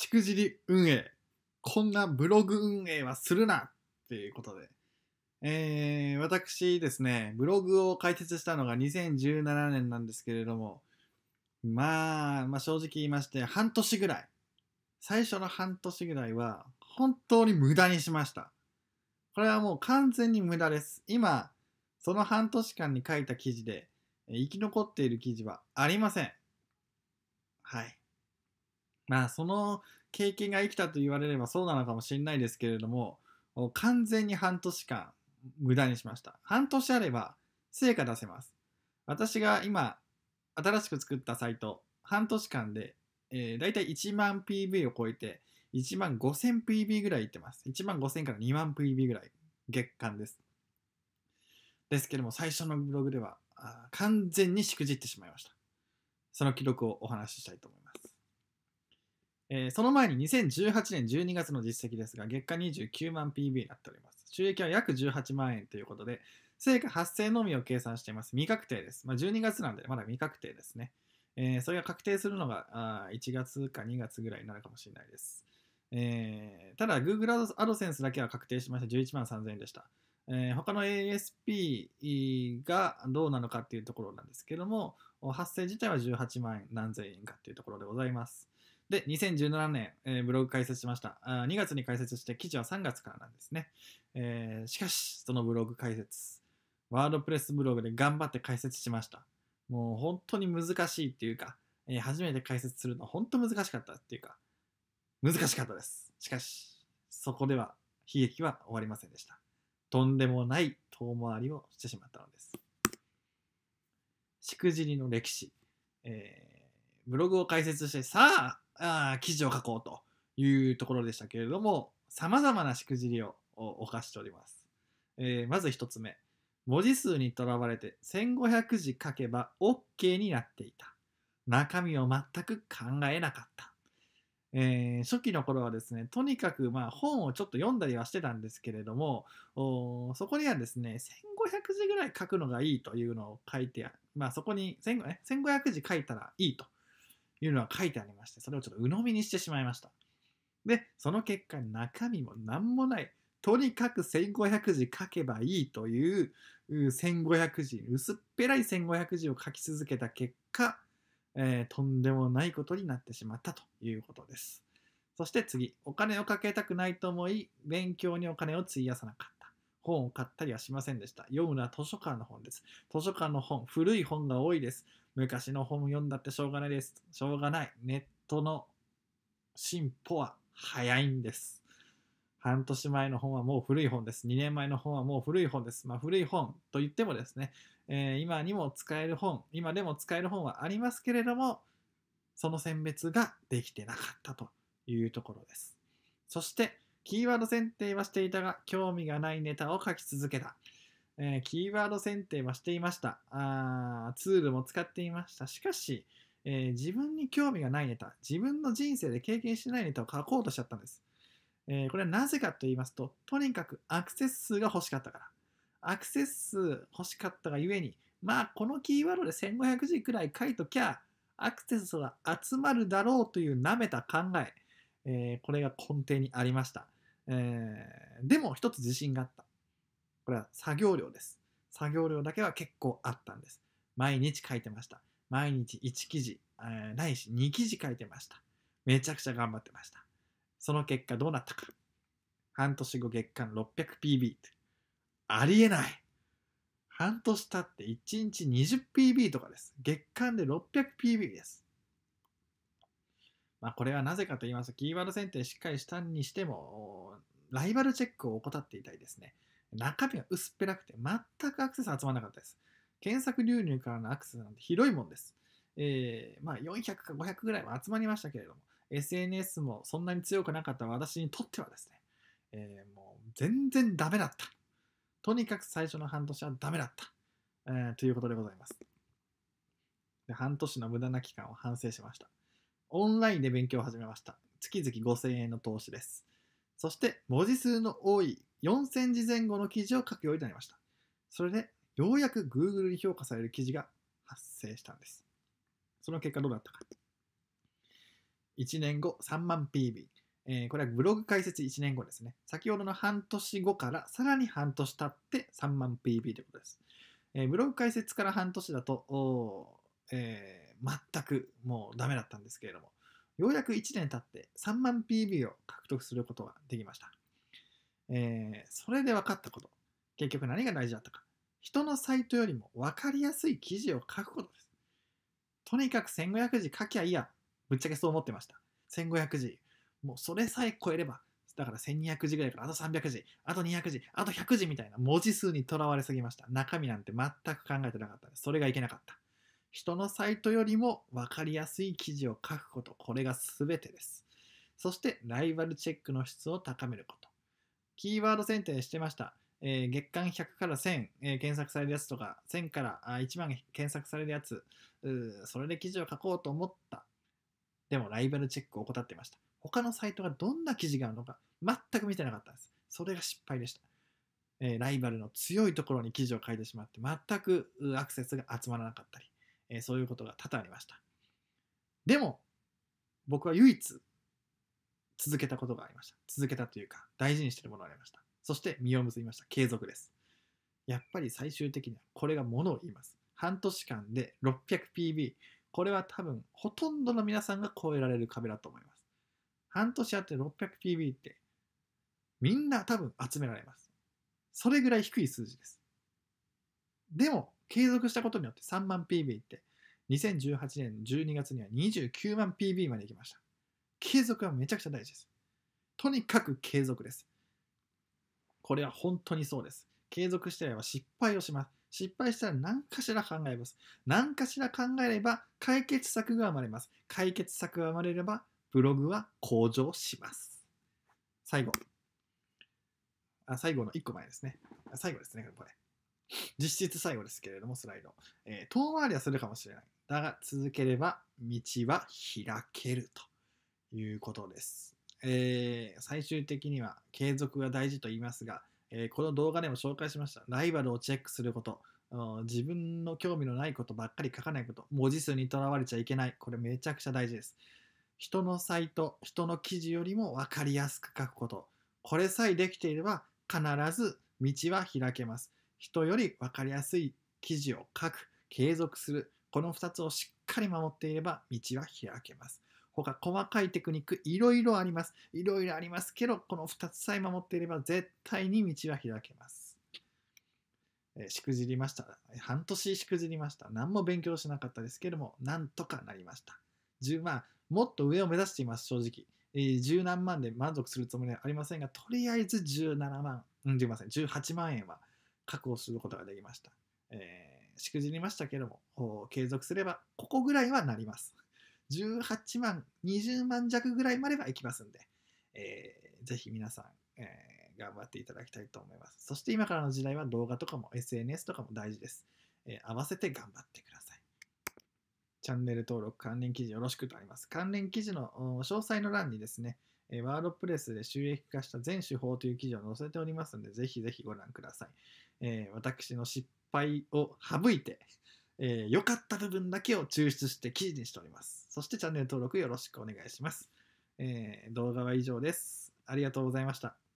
しくじり運営。こんなブログ運営はするなっていうことで。えー、私ですね、ブログを開設したのが2017年なんですけれども、まあ、まあ正直言いまして、半年ぐらい。最初の半年ぐらいは、本当に無駄にしました。これはもう完全に無駄です。今、その半年間に書いた記事で、生き残っている記事はありません。はい。まあその経験が生きたと言われればそうなのかもしれないですけれども完全に半年間無駄にしました半年あれば成果出せます私が今新しく作ったサイト半年間で、えー、大体1万 PV を超えて1万 5000PV ぐらいいってます1万5000から2万 PV ぐらい月間ですですけども最初のブログでは完全にしくじってしまいましたその記録をお話ししたいと思いますえー、その前に2018年12月の実績ですが、月間29万 PB になっております。収益は約18万円ということで、成果発生のみを計算しています。未確定です。まあ、12月なんで、まだ未確定ですね。えー、それが確定するのがあ1月か2月ぐらいになるかもしれないです。えー、ただ、Google AdSense だけは確定しました。11万3000円でした。えー、他の ASP がどうなのかっていうところなんですけども、発生自体は18万何千円かっていうところでございます。で、2017年、えー、ブログ開設しましたあ。2月に開設して記事は3月からなんですね。えー、しかし、そのブログ開設、ワードプレスブログで頑張って開設しました。もう本当に難しいっていうか、えー、初めて解説するの本当難しかったっていうか、難しかったです。しかし、そこでは悲劇は終わりませんでした。とんでもない遠回りをしてしまったのです。しくじりの歴史。えー、ブログを解説して、さああ記事を書こうというところでしたけれども、様々なしくじりを犯しております。えー、まず1つ目。文字数にとらわれて1500字書けば OK になっていた。中身を全く考えなかった。えー、初期の頃はですね、とにかくま本をちょっと読んだりはしてたんですけれども、そこにはですね、1500字ぐらい書くのがいいというのを書いて、まあ、そこに1500字書いたらいいというのは書いてありまして、それをちょっと鵜呑みにしてしまいました。で、その結果、中身も何もない、とにかく1500字書けばいいという1500字、薄っぺらい1500字を書き続けた結果、えー、とんでもないことになってしまったということです。そして次、お金をかけたくないと思い、勉強にお金を費やさなかった。本を買ったりはしませんでした。読むのは図書館の本です。図書館の本、古い本が多いです。昔の本読んだってしょうがないです。しょうがない。ネットの進歩は早いんです。半年前の本はもう古い本です。2年前の本はもう古い本です。まあ、古い本と言ってもですね、えー、今にも使える本、今でも使える本はありますけれども、その選別ができてなかったというところです。そして、キーワード選定はしていたが、興味がないネタを書き続けた。えー、キーワード選定はしていましたあ。ツールも使っていました。しかし、えー、自分に興味がないネタ、自分の人生で経験してないネタを書こうとしちゃったんです。えー、これはなぜかと言いますと、とにかくアクセス数が欲しかったから。アクセス数欲しかったがゆえに、まあ、このキーワードで1500字くらい書いときゃ、アクセスが集まるだろうという舐めた考え、えー、これが根底にありました。えー、でも、一つ自信があった。これは作業量です。作業量だけは結構あったんです。毎日書いてました。毎日1記事、えー、ないし2記事書いてました。めちゃくちゃ頑張ってました。その結果どうなったか。半年後月間 600PB ありえない。半年経って1日 20PB とかです。月間で 600PB です。まあ、これはなぜかと言いますと、キーワード選定しっかりしたにしても、ライバルチェックを怠っていたりですね、中身が薄っぺらくて全くアクセス集まらなかったです。検索流入からのアクセスなんて広いもんです。えー、まあ、400か500ぐらいは集まりましたけれども、SNS もそんなに強くなかった私にとってはですね、えー、もう全然ダメだった。とにかく最初の半年はダメだった、えー、ということでございます。で半年の無駄な期間を反省しました。オンラインで勉強を始めました。月々5000円の投資です。そして文字数の多い4 0 0字前後の記事を書くようになりました。それで、ようやく Google に評価される記事が発生したんです。その結果どうだったか。1年後、3万 PB。えー、これはブログ開設1年後ですね。先ほどの半年後からさらに半年経って3万 PB ということです。えー、ブログ開設から半年だと、えー、全くもうダメだったんですけれども、ようやく1年経って3万 PB を獲得することができました。えー、それで分かったこと。結局何が大事だったか。人のサイトよりも分かりやすい記事を書くことです。とにかく1500字書きゃいいや。ぶっちゃけそう思ってました。1500字。もうそれさえ超えれば、だから1200字ぐらいからあと300字、あと200字、あと100字みたいな文字数にとらわれすぎました。中身なんて全く考えてなかったです。それがいけなかった。人のサイトよりも分かりやすい記事を書くこと、これが全てです。そして、ライバルチェックの質を高めること。キーワード選定してました。えー、月間100から1000、えー、検索されるやつとか、1000からあ1万検索されるやつ、それで記事を書こうと思った。でもライバルチェックを怠っていました。他のサイトがどんな記事があるのか全く見てなかったんです。それが失敗でした。えー、ライバルの強いところに記事を書いてしまって全くアクセスが集まらなかったり、えー、そういうことが多々ありました。でも僕は唯一続けたことがありました。続けたというか、大事にしてるものがありました。そして実を結びました。継続です。やっぱり最終的にはこれがものを言います。半年間で 600PB。これは多分ほとんどの皆さんが超えられる壁だと思います。半年あって 600PB ってみんな多分集められます。それぐらい低い数字です。でも継続したことによって3万 PB って2018年12月には29万 PB まで行きました。継続はめちゃくちゃ大事です。とにかく継続です。これは本当にそうです。継続してれば失敗をします。失敗したら何かしら考えます。何かしら考えれば解決策が生まれます。解決策が生まれればブログは向上します。最後。あ最後の1個前ですね。最後ですね、これ。実質最後ですけれども、スライド。えー、遠回りはするかもしれない。だが、続ければ道は開けると。いうことです。えー、最終的には継続が大事と言いますが、えー、この動画でも紹介しました。ライバルをチェックすること、自分の興味のないことばっかり書かないこと、文字数にとらわれちゃいけない。これめちゃくちゃ大事です。人のサイト、人の記事よりも分かりやすく書くこと。これさえできていれば必ず道は開けます。人より分かりやすい記事を書く、継続する。この2つをしっかり守っていれば道は開けます。他細かいテクニックいろいろあります。いろいろありますけど、この2つさえ守っていれば絶対に道は開けます。えー、しくじりました。半年しくじりました。何も勉強しなかったですけども、なんとかなりました。10万もっと上を目指しています、正直。えー、10何万で満足するつもりはありませんが、とりあえず17万、うん、すいません、18万円は確保することができました。えー、しくじりましたけども、継続すれば、ここぐらいはなります。18万、20万弱ぐらいまではいきますんで、えー、ぜひ皆さん、えー、頑張っていただきたいと思います。そして今からの時代は動画とかも SNS とかも大事です。えー、合わせて頑張ってください。チャンネル登録、関連記事よろしくとあります。関連記事の詳細の欄にですね、ワードプレスで収益化した全手法という記事を載せておりますので、ぜひぜひご覧ください。えー、私の失敗を省いてえー、良かった部分だけを抽出して記事にしております。そしてチャンネル登録よろしくお願いします。えー、動画は以上です。ありがとうございました。